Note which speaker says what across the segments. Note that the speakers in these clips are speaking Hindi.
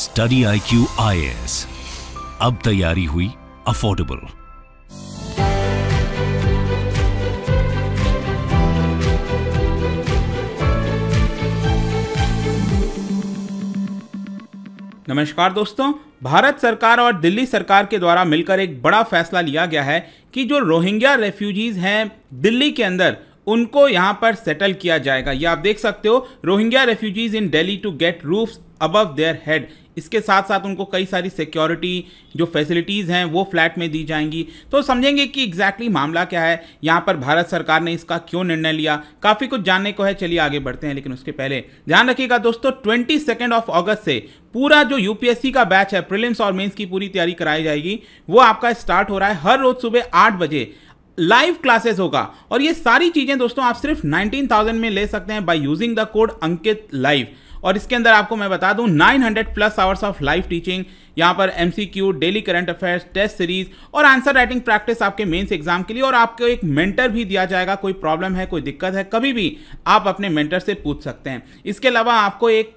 Speaker 1: स्टडी आई क्यू आई अब तैयारी हुई अफोर्डेबल नमस्कार दोस्तों भारत सरकार और दिल्ली सरकार के द्वारा मिलकर एक बड़ा फैसला लिया गया है कि जो रोहिंग्या रेफ्यूजीज हैं दिल्ली के अंदर उनको यहां पर सेटल किया जाएगा ये आप देख सकते हो Rohingya refugees in daily to get roof above their head इसके साथ साथ उनको कई सारी सिक्योरिटी जो फैसिलिटीज़ हैं वो फ्लैट में दी जाएंगी तो समझेंगे कि एग्जैक्टली exactly मामला क्या है यहाँ पर भारत सरकार ने इसका क्यों निर्णय लिया काफ़ी कुछ जानने को है चलिए आगे बढ़ते हैं लेकिन उसके पहले ध्यान रखिएगा दोस्तों ट्वेंटी सेकेंड ऑफ अगस्त से पूरा जो यूपीएससी का बैच है प्रिलिम्स और मेन्स की पूरी तैयारी कराई जाएगी वो आपका स्टार्ट हो रहा है हर रोज सुबह आठ बजे लाइव क्लासेस होगा और ये सारी चीज़ें दोस्तों आप सिर्फ 19,000 में ले सकते हैं by using the code Ankit live और इसके अंदर आपको मैं बता दूं 900 plus hours of live teaching यहां पर MCQ daily current affairs test series और आंसर राइटिंग प्रैक्टिस आपके मेंस एग्जाम के लिए और आपको एक मेंटर भी दिया जाएगा कोई प्रॉब्लम है कोई दिक्कत है कभी भी आप अपने मेंटर से पूछ सकते हैं इसके अलावा आपको एक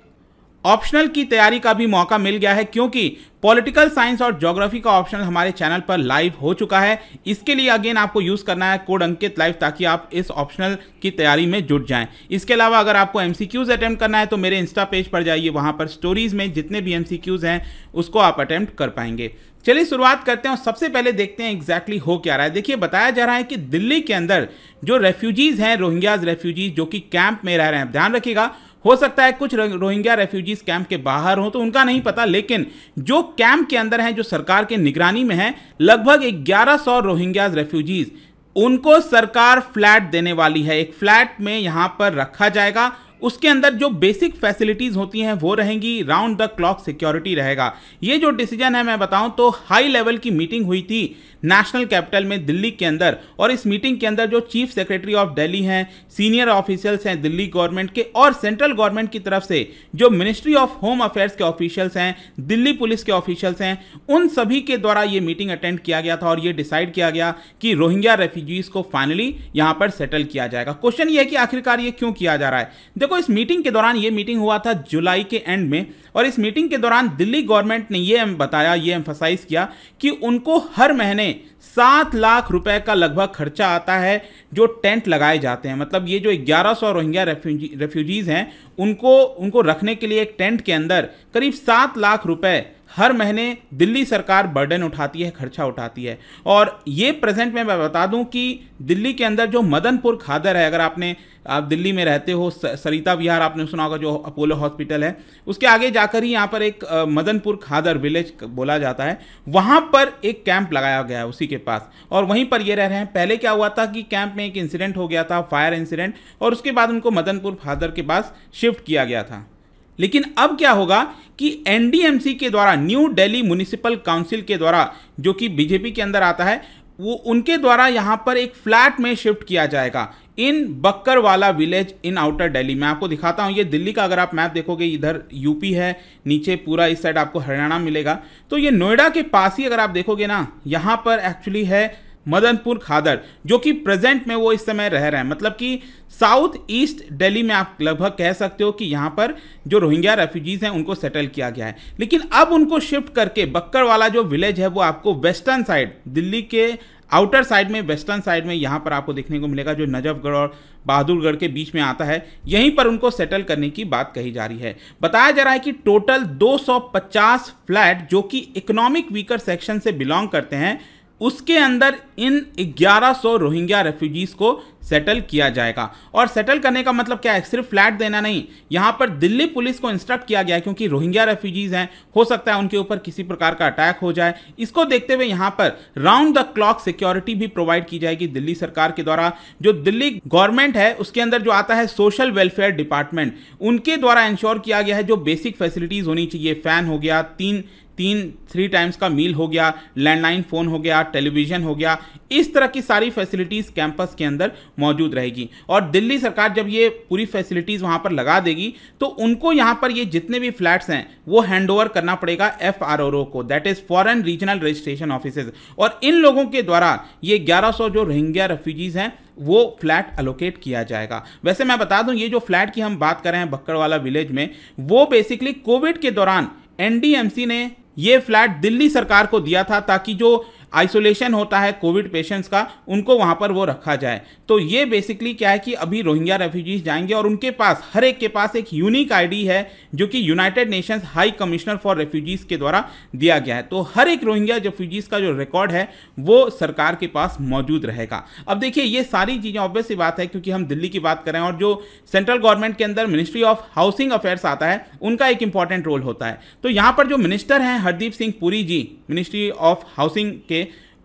Speaker 1: ऑप्शनल की तैयारी का भी मौका मिल गया है क्योंकि पॉलिटिकल साइंस और ज्योग्राफी का ऑप्शनल हमारे चैनल पर लाइव हो चुका है इसके लिए अगेन आपको यूज़ करना है कोड अंकित लाइव ताकि आप इस ऑप्शनल की तैयारी में जुट जाएं इसके अलावा अगर आपको एम सी अटैम्प्ट करना है तो मेरे इंस्टा पेज पर जाइए वहाँ पर स्टोरीज में जितने भी एम हैं उसको आप अटैम्प्ट कर पाएंगे चलिए शुरुआत करते हैं और सबसे पहले देखते हैं एग्जैक्टली exactly हो क्या रहा है देखिए बताया जा रहा है कि दिल्ली के अंदर जो रेफ्यूजीज़ हैं रोहिंग्याज रेफ्यूजीज़ जो कि कैंप में रह रहे हैं ध्यान रखिएगा हो सकता है कुछ रोहिंग्या रेफ्यूजीज कैंप के बाहर हों तो उनका नहीं पता लेकिन जो कैंप के अंदर हैं जो सरकार के निगरानी में हैं लगभग ग्यारह सौ रोहिंग्या रेफ्यूजीज उनको सरकार फ्लैट देने वाली है एक फ्लैट में यहाँ पर रखा जाएगा उसके अंदर जो बेसिक फैसिलिटीज़ होती हैं वो रहेंगी राउंड द क्लॉक सिक्योरिटी रहेगा ये जो डिसीजन है मैं बताऊं तो हाई लेवल की मीटिंग हुई थी नेशनल कैपिटल में दिल्ली के अंदर और इस मीटिंग के अंदर जो चीफ सेक्रेटरी ऑफ दिल्ली हैं सीनियर ऑफिशियल्स हैं दिल्ली गवर्नमेंट के और सेंट्रल गवर्नमेंट की तरफ से जो मिनिस्ट्री ऑफ होम अफेयर्स के ऑफिशियल्स हैं दिल्ली पुलिस के ऑफिशियल्स हैं उन सभी के द्वारा ये मीटिंग अटेंड किया गया था और ये डिसाइड किया गया कि रोहिंग्या रेफ्यूजीज को फाइनली यहाँ पर सेटल किया जाएगा क्वेश्चन ये है कि आखिरकार ये क्यों किया जा रहा है देखो देखो इस मीटिंग के दौरान ये मीटिंग हुआ था जुलाई के एंड में और इस मीटिंग के दौरान दिल्ली गवर्नमेंट ने ये बताया ये एम्फोसाइज किया कि उनको हर महीने सात लाख रुपए का लगभग खर्चा आता है जो टेंट लगाए जाते हैं मतलब ये जो 1100 रोहिंग्या रेफ्यूजीज़ हैं उनको उनको रखने के लिए एक टेंट के अंदर करीब सात लाख रुपए हर महीने दिल्ली सरकार बर्डन उठाती है खर्चा उठाती है और ये प्रेजेंट में मैं बता दूं कि दिल्ली के अंदर जो मदनपुर खादर है अगर आपने आप दिल्ली में रहते हो सरिता विहार आपने सुना होगा जो अपोलो हॉस्पिटल है उसके आगे जाकर ही यहाँ पर एक मदनपुर खादर विलेज बोला जाता है वहाँ पर एक कैंप लगाया गया है उसी के पास और वहीं पर ये रह रहे हैं पहले क्या हुआ था कि कैंप में एक इंसिडेंट हो गया था फायर इंसिडेंट और उसके बाद उनको मदनपुर खादर के पास शिफ्ट किया गया था लेकिन अब क्या होगा कि एनडीएमसी के द्वारा न्यू दिल्ली म्यूनिसिपल काउंसिल के द्वारा जो कि बीजेपी के अंदर आता है वो उनके द्वारा यहां पर एक फ्लैट में शिफ्ट किया जाएगा इन बक्कर वाला विलेज इन आउटर दिल्ली मैं आपको दिखाता हूं ये दिल्ली का अगर आप मैप देखोगे इधर यूपी है नीचे पूरा इस साइड आपको हरियाणा मिलेगा तो ये नोएडा के पास ही अगर आप देखोगे ना यहां पर एक्चुअली है मदनपुर खादर जो कि प्रेजेंट में वो इस समय रह रहे हैं मतलब कि साउथ ईस्ट दिल्ली में आप लगभग कह सकते हो कि यहाँ पर जो रोहिंग्या रेफ्यूजीज़ हैं उनको सेटल किया गया है लेकिन अब उनको शिफ्ट करके बक्कर वाला जो विलेज है वो आपको वेस्टर्न साइड दिल्ली के आउटर साइड में वेस्टर्न साइड में यहाँ पर आपको देखने को मिलेगा जो नजफगढ़ और बहादुरगढ़ के बीच में आता है यहीं पर उनको सेटल करने की बात कही जा रही है बताया जा रहा है कि टोटल 250 फ्लैट जो कि इकोनॉमिक वीकर सेक्शन से बिलोंग करते हैं उसके अंदर इन 1100 रोहिंग्या रेफ्यूजीज़ को सेटल किया जाएगा और सेटल करने का मतलब क्या है सिर्फ फ्लैट देना नहीं यहाँ पर दिल्ली पुलिस को इंस्ट्रक्ट किया गया क्योंकि रोहिंग्या रेफ्यूजीज़ हैं हो सकता है उनके ऊपर किसी प्रकार का अटैक हो जाए इसको देखते हुए यहाँ पर राउंड द क्लॉक सिक्योरिटी भी प्रोवाइड की जाएगी दिल्ली सरकार के द्वारा जो दिल्ली गवर्नमेंट है उसके अंदर जो आता है सोशल वेलफेयर डिपार्टमेंट उनके द्वारा इंश्योर किया गया है जो बेसिक फैसिलिटीज़ होनी चाहिए फैन हो गया तीन तीन थ्री टाइम्स का मील हो गया लैंडलाइन फ़ोन हो गया टेलीविज़न हो गया इस तरह की सारी फैसिलिटीज़ कैंपस के अंदर मौजूद रहेगी और दिल्ली सरकार जब ये पूरी फैसिलिटीज़ वहाँ पर लगा देगी तो उनको यहाँ पर ये जितने भी फ्लैट्स हैं वो हैंड करना पड़ेगा एफ को that is foreign regional registration office और इन लोगों के द्वारा ये ग्यारह जो रोहिंग्या रेफ्यूजीज़ हैं वो फ्लैट अलोकेट किया जाएगा वैसे मैं बता दूं ये जो फ्लैट की हम बात कर रहे हैं बक्कड़वाला विलेज में वो बेसिकली कोविड के दौरान एनडीएमसी ने ये फ्लैट दिल्ली सरकार को दिया था ताकि जो आइसोलेशन होता है कोविड पेशेंट्स का उनको वहाँ पर वो रखा जाए तो ये बेसिकली क्या है कि अभी रोहिंग्या रेफ्यूजीज जाएंगे और उनके पास हर एक के पास एक यूनिक आईडी है जो कि United Nations High Commissioner for Refugees के द्वारा दिया गया है तो हर एक रोहिंग्या रेफ्यूजीज़ का जो रिकॉर्ड है वो सरकार के पास मौजूद रहेगा अब देखिए ये सारी चीज़ें ऑब्वियस सी बात है क्योंकि हम दिल्ली की बात करें और जो सेंट्रल गवर्नमेंट के अंदर मिनिस्ट्री ऑफ हाउसिंग अफेयर्स आता है उनका एक इंपॉर्टेंट रोल होता है तो यहाँ पर जो मिनिस्टर हैं Hardeep Singh Puri ji ministry of housing के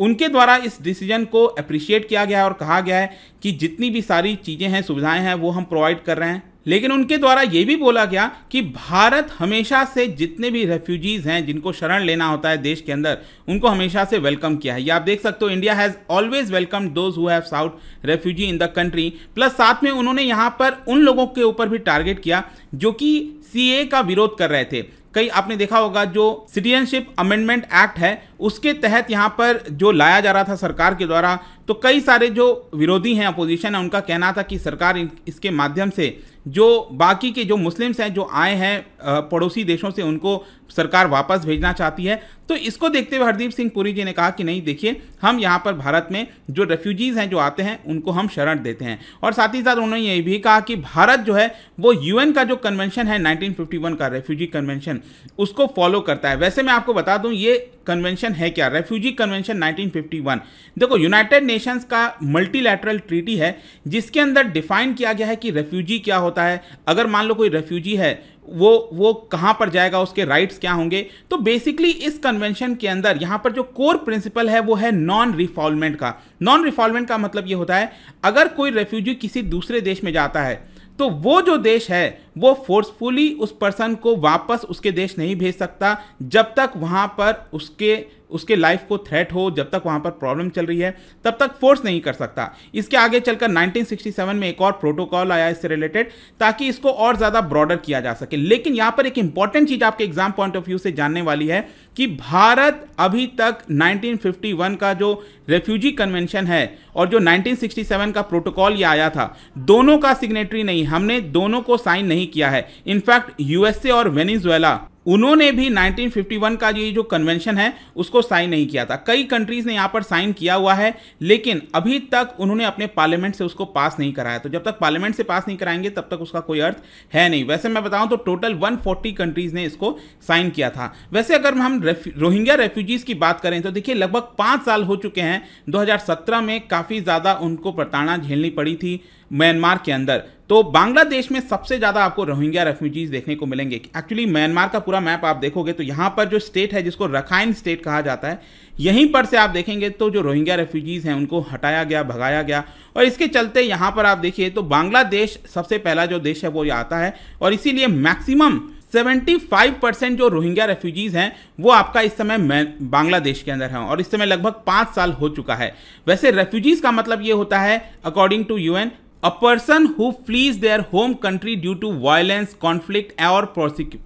Speaker 1: उनके द्वारा इस डिसीजन को अप्रिशिएट किया गया है और कहा गया है कि जितनी भी सारी चीज़ें हैं सुविधाएं हैं वो हम प्रोवाइड कर रहे हैं लेकिन उनके द्वारा ये भी बोला गया कि भारत हमेशा से जितने भी रेफ्यूजीज़ हैं जिनको शरण लेना होता है देश के अंदर उनको हमेशा से वेलकम किया है ये आप देख सकते हो India has always welcome those who have sought refugee in the country plus साथ में उन्होंने यहाँ पर उन लोगों के ऊपर भी टारगेट किया जो कि सी का विरोध कर रहे थे कई आपने देखा होगा जो सिटीजनशिप अमेंडमेंट एक्ट है उसके तहत यहाँ पर जो लाया जा रहा था सरकार के द्वारा तो कई सारे जो विरोधी हैं अपोजिशन है उनका कहना था कि सरकार इसके माध्यम से जो बाकी के जो मुस्लिम्स हैं जो आए हैं पड़ोसी देशों से उनको सरकार वापस भेजना चाहती है तो इसको देखते हुए हरदीप सिंह पुरी जी ने कहा कि नहीं देखिए हम यहाँ पर भारत में जो रेफ्यूजीज़ हैं जो आते हैं उनको हम शरण देते हैं और साथ ही साथ उन्होंने ये भी कहा कि भारत जो है वो यूएन का जो कन्वेंशन है 1951 का रेफ्यूजी कन्वेंशन उसको फॉलो करता है वैसे मैं आपको बता दूँ ये कन्वेंशन कन्वेंशन है क्या रेफ्यूजी कन्वेंशन 1951 देखो यूनाइटेड नेशंस का मल्टीलैटरल ट्रीटी है जिसके अंदर डिफाइन किया गया है कि रेफ्यूजी क्या होता है अगर मान लो कोई रेफ्यूजी है वो वो कहाँ पर जाएगा उसके राइट्स क्या होंगे तो बेसिकली इस कन्वेंशन के अंदर यहाँ पर जो कोर प्रिंसिपल है वो है नॉन रिफॉलमेंट का नॉन रिफॉलमेंट का मतलब ये होता है अगर कोई रेफ्यूजी किसी दूसरे देश में जाता है तो वो जो देश है वो फोर्सफुली उस पर्सन को वापस उसके देश नहीं भेज सकता जब तक वहाँ पर उसके उसके लाइफ को थ्रेट हो जब तक वहाँ पर प्रॉब्लम चल रही है तब तक फोर्स नहीं कर सकता इसके आगे चलकर 1967 में एक और प्रोटोकॉल आया इससे रिलेटेड ताकि इसको और ज़्यादा ब्रॉडर किया जा सके लेकिन यहाँ पर एक इंपॉर्टेंट चीज़ आपके एग्जाम पॉइंट ऑफ व्यू से जानने वाली है कि भारत अभी तक 1951 का जो रेफ्यूजी कन्वेंशन है और जो 1967 का प्रोटोकॉल ये आया था दोनों का सिग्नेटरी नहीं हमने दोनों को साइन नहीं किया है इनफैक्ट यूएसए और वेनेजुएला उन्होंने भी 1951 का ये जो कन्वेंशन है उसको साइन नहीं किया था कई कंट्रीज़ ने यहाँ पर साइन किया हुआ है लेकिन अभी तक उन्होंने अपने पार्लियामेंट से उसको पास नहीं कराया तो जब तक पार्लियामेंट से पास नहीं कराएंगे तब तक उसका कोई अर्थ है नहीं वैसे मैं बताऊँ तो टोटल 140 कंट्रीज़ ने इसको साइन किया था वैसे अगर हम रोहिंग्या रेफ्यूजीज़ की बात करें तो देखिए लगभग पाँच साल हो चुके हैं दो में काफ़ी ज़्यादा उनको प्रताड़ना झेलनी पड़ी थी म्यांमार के अंदर तो बांग्लादेश में सबसे ज़्यादा आपको रोहिंग्या रेफ्यूजीज देखने को मिलेंगे एक्चुअली म्यांमार का पूरा मैप आप देखोगे तो यहाँ पर जो स्टेट है जिसको रखाइन स्टेट कहा जाता है यहीं पर से आप देखेंगे तो जो रोहिंग्या रेफ्यूजीज़ हैं उनको हटाया गया भगाया गया और इसके चलते यहाँ पर आप देखिए तो बांग्लादेश सबसे पहला जो देश है वो आता है और इसीलिए मैक्सिमम 75 परसेंट जो रोहिंग्या रेफ्यूजीज हैं वो आपका इस समय बांग्लादेश के अंदर हैं और इस समय लगभग पाँच साल हो चुका है वैसे रेफ्यूजीज का मतलब ये होता है according to UN A person who flees their home country due to violence, conflict और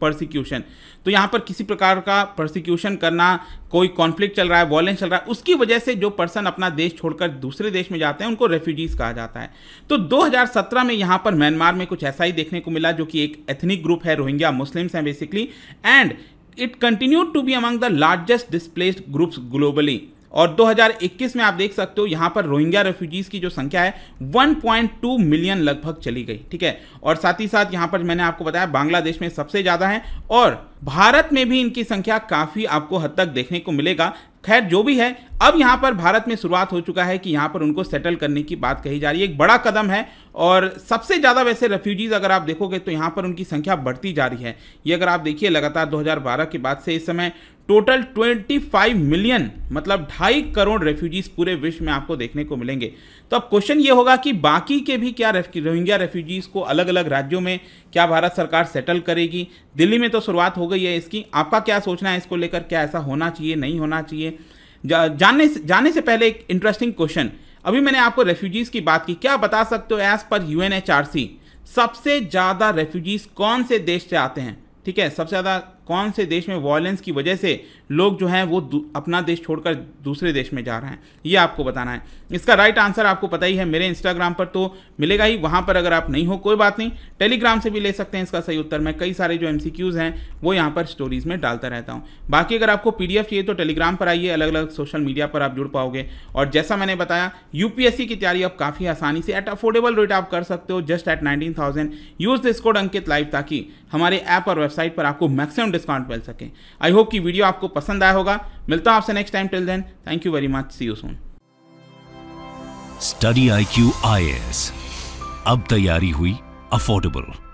Speaker 1: persecution. तो यहाँ पर किसी प्रकार का persecution करना कोई conflict चल रहा है violence चल रहा है उसकी वजह से जो पर्सन अपना देश छोड़कर दूसरे देश में जाते हैं उनको रेफ्यूजीज कहा जाता है तो 2017 में यहाँ पर म्यांमार में कुछ ऐसा ही देखने को मिला जो कि एक एथनिक ग्रुप है रोहिंग्या मुस्लिम्स हैं basically and it continue to be among the largest displaced groups globally और 2021 में आप देख सकते हो यहाँ पर रोहिंग्या रेफ्यूजीज की जो संख्या है 1.2 मिलियन लगभग चली गई ठीक है और साथ ही साथ यहाँ पर मैंने आपको बताया बांग्लादेश में सबसे ज़्यादा है और भारत में भी इनकी संख्या काफ़ी आपको हद तक देखने को मिलेगा खैर जो भी है अब यहाँ पर भारत में शुरुआत हो चुका है कि यहाँ पर उनको सेटल करने की बात कही जा रही है एक बड़ा कदम है और सबसे ज़्यादा वैसे रेफ्यूजीज़ अगर आप देखोगे तो यहाँ पर उनकी संख्या बढ़ती जा रही है ये अगर आप देखिए लगातार 2012 के बाद से इस समय टोटल 25 मिलियन मतलब ढाई करोड़ रेफ्यूजीज पूरे विश्व में आपको देखने को मिलेंगे तो अब क्वेश्चन ये होगा कि बाकी के भी क्या रोहिंग्या रेफ्यूजीज को अलग अलग राज्यों में क्या भारत सरकार सेटल करेगी दिल्ली में तो शुरुआत हो गई है इसकी आपका क्या सोचना है इसको लेकर क्या ऐसा होना चाहिए नहीं होना चाहिए से, जानने से पहले एक इंटरेस्टिंग क्वेश्चन अभी मैंने आपको रेफ्यूजीज़ की बात की क्या बता सकते हो एज पर यू सबसे ज़्यादा रेफ्यूजीज़ कौन से देश से आते हैं ठीक है सबसे ज़्यादा कौन से देश में वॉयलेंस की वजह से लोग जो हैं वो अपना देश छोड़कर दूसरे देश में जा रहे हैं ये आपको बताना है इसका राइट आंसर आपको पता ही है मेरे इंस्टाग्राम पर तो मिलेगा ही वहाँ पर अगर आप नहीं हो कोई बात नहीं टेलीग्राम से भी ले सकते हैं इसका सही उत्तर मैं कई सारे जो एम हैं वो यहाँ पर स्टोरीज में डालता रहता हूँ बाकी अगर आपको पी चाहिए तो टेलीग्राम पर आइए अलग अलग सोशल मीडिया पर आप जुड़ पाओगे और जैसा मैंने बताया यूपीएससी की तैयारी आप काफ़ी आसानी से एट अफोर्डेबल रेट आप कर सकते हो just at nineteen thousand use this code Ankit live ताकि हमारे ऐप और वेबसाइट पर आपको मैक्सिमम डिस्काउंट मिल सके आई होप कि वीडियो आपको पसंद आया होगा मिलता हूं आपसे next time till then thank you very much see you soon study I Q IAS अब तैयारी हुई अफोर्डेबल